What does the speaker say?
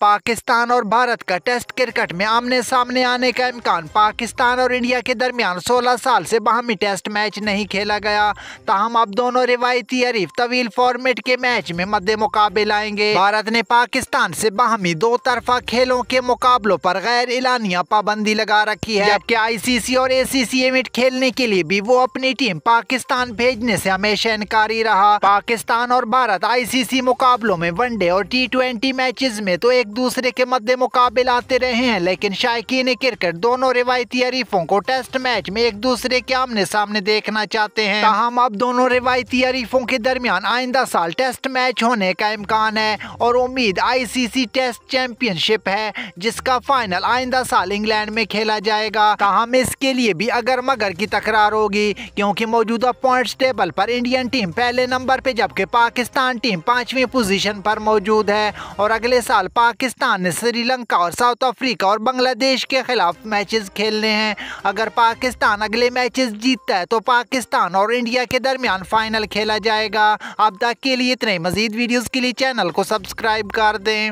पाकिस्तान और भारत का test cricket में आमने सामने आने का इम्कान पाकिस्तान और इंडिया के दरमियान 16 साल से बाहमी टेस्ट मैच नहीं खेला गया तहम अब दोनों रिवायती हरीफ तवील फॉर्मेट के मैच में मद्दे मुकाबले आएंगे भारत ने पाकिस्तान से बाहमी दो तरफा खेलों के मुकाबलों पर गैर एलानिया पाबंदी लगा रखी है जबकि आईसीसी और सी एमिट खेलने के लिए भी वो अपनी टीम पाकिस्तान भेजने से हमेशा इनकारी रहा पाकिस्तान और भारत आईसीसी मुकाबलों में वनडे और टी ट्वेंटी मैचेज में तो एक दूसरे के मध्य मुकाबले आते रहे हैं लेकिन ने क्रिकेट दोनों रिवायती हरीफों को टेस्ट मैच में एक दूसरे के आमने सामने देखना चाहते हैं हम अब दोनों रिवायती हरीफों के दरमियान आइंदा साल टेस्ट मैच होने का इम्कान है और उम्मीद आईसीसी टेस्ट चैंपियनशिप है जिसका फाइनल आइंदा साल इंग्लैंड में खेला जाएगा हम इसके लिए भी अगर मगर की तकरार होगी क्योंकि मौजूदा पॉइंट्स टेबल पर इंडियन टीम पहले नंबर पे जबकि पाकिस्तान टीम पांचवी पोजीशन पर मौजूद है और अगले साल पाक पाकिस्तान ने श्रीलंका और साउथ अफ्रीका और बांग्लादेश के खिलाफ मैचेस खेलने हैं अगर पाकिस्तान अगले मैचेस जीतता है तो पाकिस्तान और इंडिया के दरमियान फाइनल खेला जाएगा अब तक के लिए इतने मजीद वीडियोज़ के लिए चैनल को सब्सक्राइब कर दें